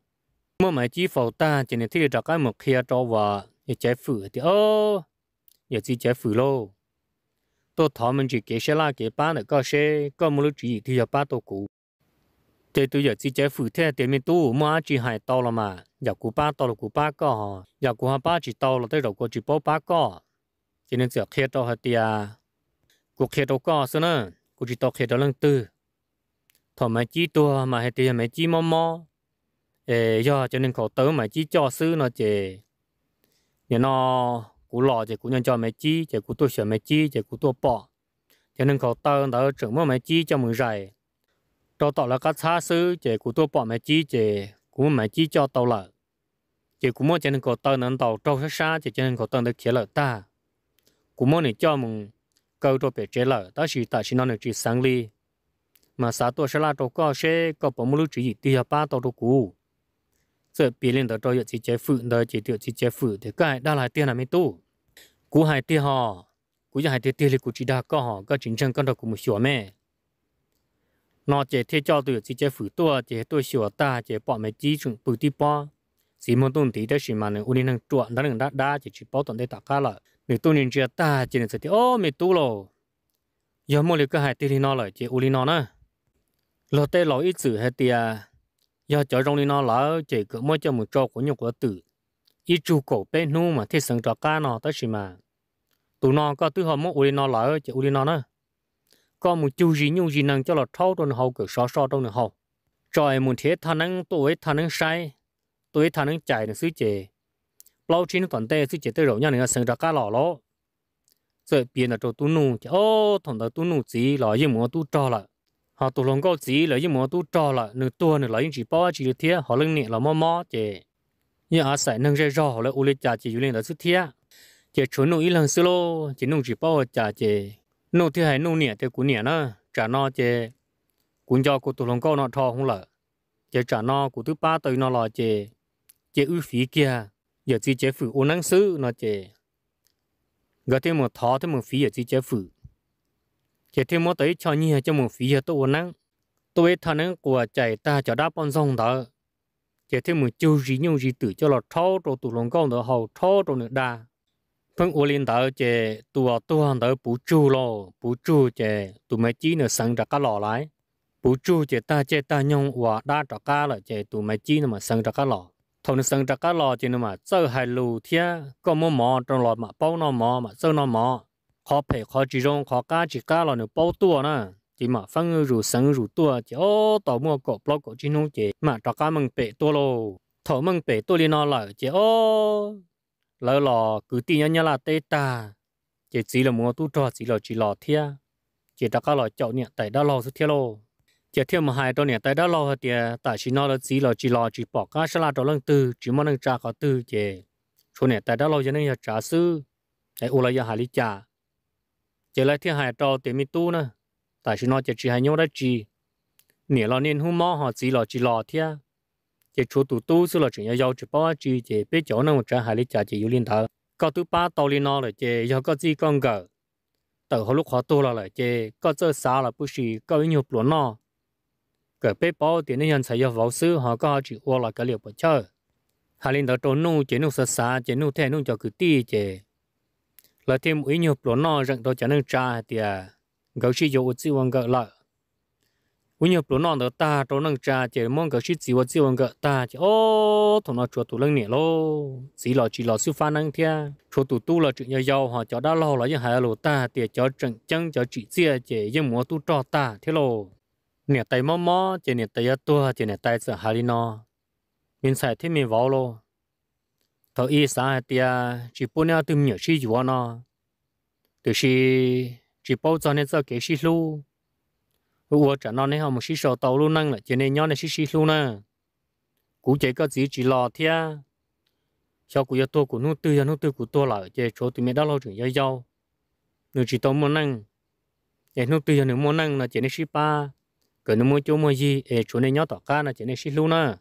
มื่อหมายจีฝอตาจะในที่จากการหมกเคียจอว่าอย่าใจฝืนที่โอ้อย่าจีใจฝืนโลตัวทอมันจีเกเชล่าเกป้าเนี่ยก็เชก็มุลจีที่จะป้าตัวกูแต่ตัวอย่าจีใจฝืนแท้เต็มตู้มาจีหายตอละมาอยากกูป้าตอละกูป้าก็อยากกูหาป้าจีตอละได้เราก็จีป้าป้าก็จะในเสือเคียจอหาเตียกูเคียจอก็ซะนะกูจีตอเคียจอเรื่องตื้อทอมันจีตัวมาให้เตียมันจีมอมอ ê do cho nên khẩu tớ mà chỉ cho sư nó chè nhà nó cú lò chè cú nhân cho mấy chi chè cú tôi sửa mấy chi chè cú tôi bỏ cho nên khẩu tớ đó chuẩn mua mấy chi cho mừng rải cho tỏ là các xa sư chè cú tôi bỏ mấy chi chè cú mấy chi cho tàu lợ chè cú mua cho nên khẩu tớ nên tàu trâu xa xa chè cho nên khẩu tớ được khía lợt, ta cú mua này cho mừng câu cho bé chế lợ ta chỉ ta chỉ nó được chỉ sáng ly mà xã tôi sẽ là tổ co sẽ có bốn mươi lứa chỉ gì thì ba tổ tổ cũ sợ lên đó 这别人的都有直接付的，就就直接付的，该到来店还没多。古海的哈，古也海的店里古知道个哈，个真正跟到古木小咩。nó chỉ thế cho tôi chỉ chế phủ tua chỉ tôi sửa ta chỉ bỏ mấy chỉ chúng bự tí bỏ chỉ muốn tôn thì đó chỉ mà nên ôn năng chuột đó nên đã đã chỉ chỉ bảo tận đây tạc cả là mấy tôi nên chia ta chỉ nên sẽ ô mấy tu lo giờ mua được cái hai tí thì nó lại chỉ ôn nó nữa lo tê lo ít chữ hai tiệt giờ cho trong đi nó là chỉ cứ mỗi cho một trò của nhục của tử ít chú cổ bé nu mà thiết sừng trò cá nó tới xí mà tụi nó có thứ họ muốn uli nó là chỉ uli nó nữa có một chú gì nhung gì năng cho là thâu trong hậu cửa so so trong hậu trời muốn thế thằng năng tuổi thằng năng sai tuổi thằng năng chạy được sứ chế lâu chín toàn tê sứ chế tới rồi nhau này sừng trò cá lỏ ló rồi biến là trò tu nụ ô thằng đó tu nụ gì lỏ gì muốn tu trò lại họ tụ lòng câu gì là những món tu trò là nửa tua nửa lấy chỉ bao chỉ được thiệt họ lưng nhẹ là mò mò chị như họ sẽ nâng ra rõ họ là u lê chả chỉ du lên là xuất thiệt chị chuẩn nông ý lần xưa lô chị nông chỉ bao chả chị nông thứ hai nông nhẹ thì cũng nhẹ nữa chả nó chị cũng cho cô tụ lòng câu nó thò không lợ chị chả nó của thứ ba tới nó là chị chị ư phí kia giờ chỉ chị phụ ô năng sư nó chị gọi thêm một thọ thêm một phí giờ chỉ chị phụ chỉ thêm mỗi tới cho nhiều cho một phía tôi năng tôi thằng năng của chạy ta cho đáp bọn rong đó chỉ thêm một chú gì nhau gì tự cho là thâu rồi tụ lòng con đó hầu thâu rồi nước đa phân ô liên đó chỉ tu hành đó bù chú lo bù chú chỉ tụ mấy chí nữa sáng ra cái lò lại bù chú chỉ ta chỉ ta nhung hòa đa trả cá là chỉ tụ mấy chí nữa mà sáng ra cái lò thằng nó sáng ra cái lò chỉ nữa mà chơi hai lù thiệt có mò mò trong lò mà bao nó mò mà chơi nó mò khó phải khó chỉ rong khó cá chỉ cá là nó bao tua nè chỉ mà phân rủ sắn rủ tua chỉ ô tàu mua cổ bao cổ chỉ nông chỉ mà cho cá mừng bể tua lô thổ mừng bể tua đi nó lại chỉ ô lỡ lò cứ tin nhá nhá là tê ta chỉ chỉ là mua tu trò chỉ là chỉ lò thia chỉ cho cá lò chậu nhẹ tại đó lò xuất thia lô chỉ thia mà hai trò nhẹ tại đã lò thì tại chỉ nó là chỉ là chỉ lò chỉ bỏ cá sẽ là trò lăng tư chỉ mà nâng trà có tư chỉ chỗ nhẹ tại đó lò cho nên là trà sư ai ô là ya hà chỉ là thiên hải trò tiền mi tu nữa tại sao nó chỉ chỉ hai nhau đó chỉ nè lo nên hôm mò họ chỉ lo chỉ lo thia chỉ chú tu tu số lo chỉ nhau giàu chỉ bảo chỉ chỉ biết chỗ nào trả hai lý trả chỉ yêu liên thở có tu ba tàu liên nó rồi chỉ yêu có gì con gờ tờ họ lúc họ tu là lại chỉ có chỗ xa là bút xì có nhiều lúa nó cái bé bao tiền nên nhận xài giàu vào họ có chỉ qua là cái liệu bỏ chơi hai liên thở trốn nu chỉ nu sợ xa chỉ nu theo nu cho cứ ti chỉ là thêm mũi nhiều lúa nọ rộng tôi chả năng trà thì à gấu sĩ dụ chỉ vòng gỡ lợi. mũi nhiều lúa nọ đó ta đó năng trà thì mong gấu sĩ chỉ vòng chỉ vòng gỡ ta thì ô thằng nó chuột tụ lăng nhẹ lô chỉ là chỉ là siêu phan năng thia chuột tụ tu là chuyện nhau giàu họ cho đã lâu là những hai lô ta thì cho trận chân cho chị chia chỉ những múa tu cho ta thế lô nè tay mò mò chỉ nè tay tua chỉ nè tay sợ hà nó mình sẽ thêm mình vào lô thọ y xã tia chỉ bốn nhau từ nhiều chi chúa nó từ khi chỉ bao giờ nên cho cái xí lu ủa trả nó nên họ một xí sò tàu luôn năng là cho nên nhau này xí xí lu nè cú chế có gì chỉ lò thia cho cú yo tôi cú nu tư yo nu tư cú tôi là chế chỗ từ mẹ đã lo chuyện yo yo nếu chỉ tàu muốn năng chế nu tư yo nếu muốn năng là chế nên xí ba cái nếu muốn chỗ mua gì chế chỗ này nhau tỏ ca là chế nên xí lu nè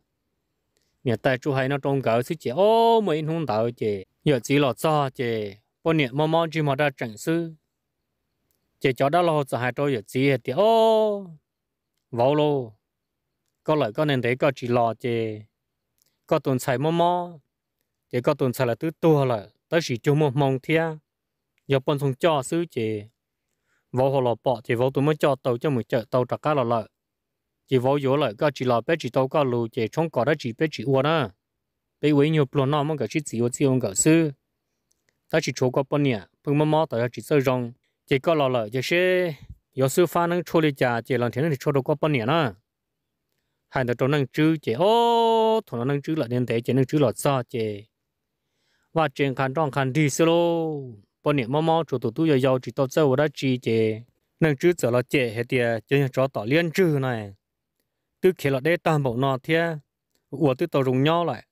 nhà ta chú hay nó trong cầu sư chị ô mấy hung đạo chị giờ chỉ lọt cho chị bọn nhà mò mò chỉ mà ra chẳng sư chị cho đã lo cho hai tôi giờ chỉ thì ô vào lô có lời có nên thế có chỉ lo chị có tuần xài mò mò chị có tuần xài là tứ tua là tới chỉ chung một mong thia giờ bọn thùng cho sư chị vào hồ lò bỏ chị vào tụi mới cho tàu cho mình chợ tàu trạc cá lò lợi chỉ vô yếu lại có chỉ là bé chỉ đâu có lù chỉ trong cỏ đó chỉ bé chỉ uo à, bé vui nhiều plon nào, mong cả chỉ chỉ uo chỉ uo cả sư ta chỉ chỗ có bao nhiêu bưng mắm mắm tới chỉ sơ rong chỉ có lò lại chỉ sẽ yếu sư pha năng chua đi chả chỉ làm thế này chua đâu có bao nhiêu nè hai đứa trâu năng chữ chỉ ô thằng nó năng chữ lại nên thế chỉ năng chữ lọt sao chỉ và chuyện khăn trong khăn đi xí lô bao nhiêu mắm mắm chỗ tụi tôi giờ giàu chỉ tàu sơ uo đó chỉ chỉ năng chữ giờ là chỉ hết tiệt chỉ cho tỏ liên chữ này tư khi là đây toàn bộ nó thế của tư tàu rùng nhau lại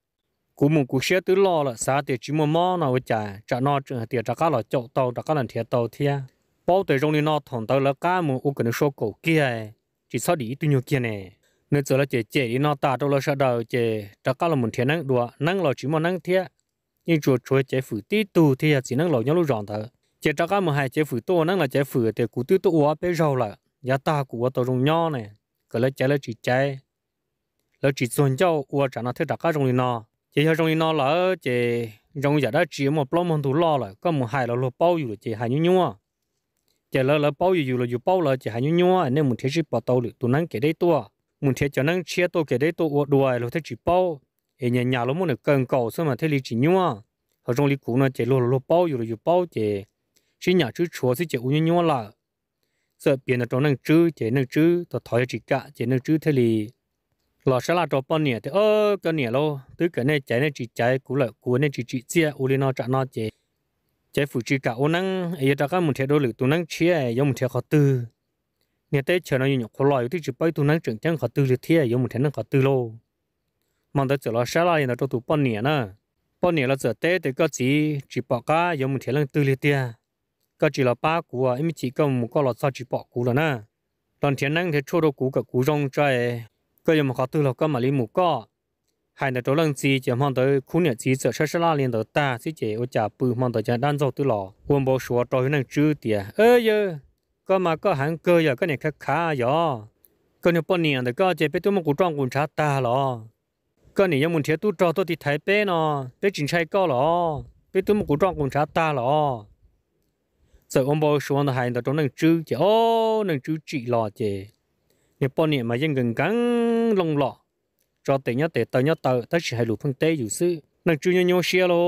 cú mùng cú xe tư lo là xã tiệt chỉ mua mò nó với chả chả nó tiệt chả cá là chậu tàu chả cá là thiệt tàu thế bao tới trong đi nó thằng tàu là cá mùng u cần số cổ kia chỉ sau đi tu nhiều kia này nên giờ là chế chế đi nó ta đâu là sao đầu chế chả cá là mình thiệt năng đùa năng là chỉ mua năng thế nhưng chuột chuột chế phủ tí tu thế chỉ năng là nhau lúc rọn thôi chế chả cá mà hai chế phủ tu năng là chế phủ thì cú tư tu uá bé rau là giá ta của tàu rùng nhau này cái lấy trái lấy chỉ trái lấy chỉ xuân cho ua trả nó thế đặt trong đi nó chỉ cho trong đi nó là chỉ trong giờ đó chỉ một lon một thủ lo là có một hai là lô bao nhiêu chỉ hai nhiêu nhiêu à chỉ là là bao nhiêu là nhiêu bao là chỉ hai nhiêu nhiêu à nên mình thấy chỉ bao tàu được tụi nó cái đấy tua mình thấy cho nó chia tôi cái đấy tôi ua đuôi rồi thấy chỉ bao ở nhà nhà nó muốn được cần cầu xong mà thấy lý chỉ nhiêu à ở trong lý cũ nó chỉ lô lô bao nhiêu là nhiêu bao chỉ chỉ nhà chú chúa chỉ chỉ u nhiêu nhiêu là sợ biển là trong năng chữ chế năng chữ tao thói chỉ cả chế năng chữ thế li lò sẽ là trong bao nhiêu thì ơ cái nhiêu lo tới cái này chế này chỉ chế cú lợi cú này chỉ chỉ chia uli nó chả nó chế chế phụ chỉ cả ô năng ấy ta các một thế đôi lực tu năng chia có một thế khó tư nhà tới chờ nó nhiều khó lòi thì chỉ bay tu năng trưởng chẳng khó tư thì thế có một thế năng khó tư lô mong tới chờ lò sẽ là nhà trong tu bao nhiêu nè bao nhiêu là giờ tới tới cái gì chỉ bỏ cả có một thế năng tư thì thế ก็จีละป้ากูอ่ะไม่จีก็มุก็หลอดซาจีปอกูแล้วนะตอนเทียนนั่งเทชั่วกูกับกูจงใจก็ยังมาขอตัวเราก็มาลิมุก็หายแต่ตัวเรื่องจีจะมองตัวคุณเนี่ยจีเสือเชื่อลาเรียนตัวตาสิเจอจ่าปืนมองตัวจะด้านโจตัวหล่อวนโบชัวตัวนั่งจื้อเตี่ยเอ้ยเยอะก็มาก็หันเกยก็เนี่ยขาขาหยอก็เนี่ยปนเนี่ยแต่ก็จะไปตัวมังกูจ้องกุญชาตาหรอก็เนี่ยยังมุนเทียตู้จอตัวติดไทยเป้เนาะไปจินชัยก็หรอไปตัวมังกูจ้องกุญชาตาหรอ giờ ông bảo xuống là hai đó trong nâng chữ chứ ô nâng chữ chỉ lọ chứ nếu bao nhiêu mà dân gần gắn lông lọ cho tiền nhớ tiền tao nhớ tao ta chỉ hai lũ phương tây dù sư nâng chữ nhau nhau xe lô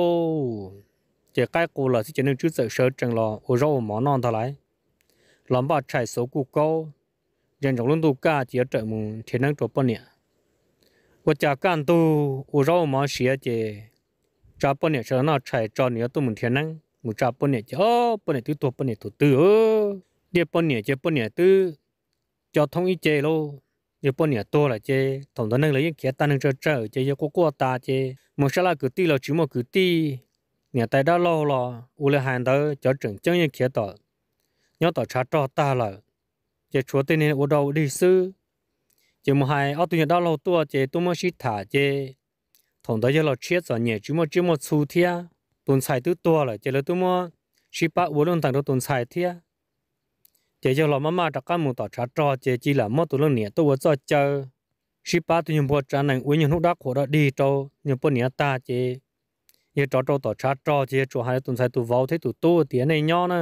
chỉ cái cô là chỉ nâng chữ sợ sợ chẳng lọ ô rau món non thà lại làm bà chạy số cụ câu dân trong luôn tu ca chỉ ở trợ mù thì nâng cho bao nhiêu và gia can tu ô rau món xe chứ cha bao nhiêu sợ nó chạy cho nữa tu mình thiên năng một trăm bốn nè cho bốn nè tứ tổ bốn nè tổ tư ơ địa bốn nè chế bốn nè tứ cho thông ý chế lô địa bốn nè to là chế tổng thống năng lấy kia ta năng cho trở chế cho quốc quốc ta chế một số là cử ti là chỉ một cử ti nè tại đó lô lô, u lê hàng đó cho trưởng chân như kia tỏ nhớ tỏ trả cho ta là chế chúa tên nên ô đầu đi sư chế một hai ở tuổi đó lâu tua chế tôi mới xịt thả chế tổng thống giờ là chết rồi nhẹ chỉ một chỉ một xu thiên tuần sai tứ tua là chỉ là tụi mua chỉ bắt bốn lần thằng đó tuần xài thế chỉ cho lòng mama đặt cái mũ tỏ trả trò chỉ chỉ là mất tụi lần nè tôi vừa cho chơi chỉ bắt tụi nhung bộ trả này uống nhung hút đắc của đó đi trâu nhung bộ nè ta chỉ giờ trò trâu tỏ trả trò chỉ cho hai tuần sai tụi vào thấy tụi tôi tiền này nhau nè,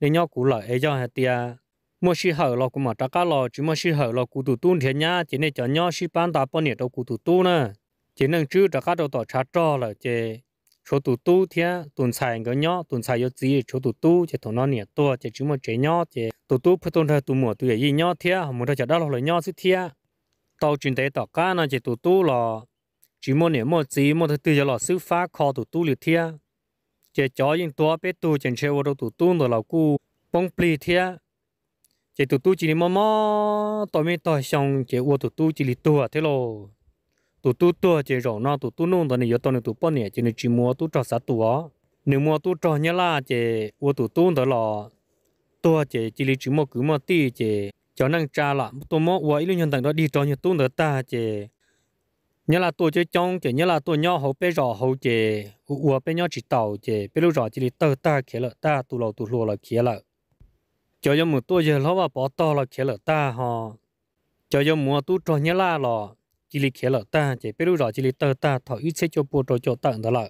này nhau cũng lại, ấy cho hai tiền mua xí hở lo cũng mà trả cá lo chỉ mua xí hở lo cụ tụt tuôn thiệt nhá chỉ nên cho nhau xí bán ta bao nhiêu đâu cụ tụt tuôn nè chỉ nên chứ trả cá đâu tỏ trả trò là chỉ chỗ tụ tu thì tuần xài cái nhỏ tuần xài có gì chỗ tụ tu chỉ thằng nó nhẹ to chỉ chúng mà chế nhỏ chỉ tụ tu phải tuần ra tụ mùa tụ gì nhỏ thì họ muốn ra chợ đó là nhỏ chứ thì tàu chuyển tế tàu cá nó chỉ tụ tu là chỉ muốn nhẹ một gì một thứ tự là sư phá kho tụ tu liệt thì chỉ chó những tua bé tu chỉ chơi vào đâu tụ tu rồi là cú bông pli thì chỉ tụ tu chỉ mò mò tao mới tao xong chỉ vào tụ tu chỉ liệt tu à thế rồi tụ tụ tụ chỉ rổ nó tụ tụ nung đó này giờ tao này tụ bao nhiêu chỉ này chỉ mua tụ cho sáu tụ á nếu mua tụ cho nhá là chỉ mua tụ tụ đó là tụ chỉ chỉ lý chỉ mua cứ mua tí chỉ cho năng trả là tụ mua qua ít nhân tầng đó đi cho nhiều tụ đó ta chỉ nhá là tụ chơi trong chỉ nhá là tụ nhau hậu bé rọ hậu chỉ qua bé nhau chỉ tàu chỉ bé lúc rọ chỉ lý tơ ta kia là ta tụ lầu tụ lùa là kia là cho cho một tụ giờ nó vào bỏ to là kia là ta ha cho cho mua tụ cho nhá là lo chỉ lý kia là ta chỉ biết lúc đó chỉ lý ta ta thọ ít sẽ cho bộ đồ cho tặng đó là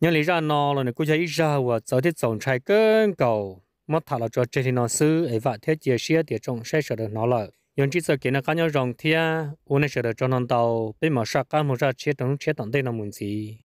nhưng lý ra nó là này cũng chỉ ra và giờ thì tổng trai cơn cầu mà thà là cho trên thì nó sư ấy và thế chia sẻ thì trong sẽ sợ được nó là nhưng chỉ sợ cái nó cá nhau rồng thia uống này sợ được cho non tàu bên mà sạc cá một ra chết trong chết tận đây là muốn gì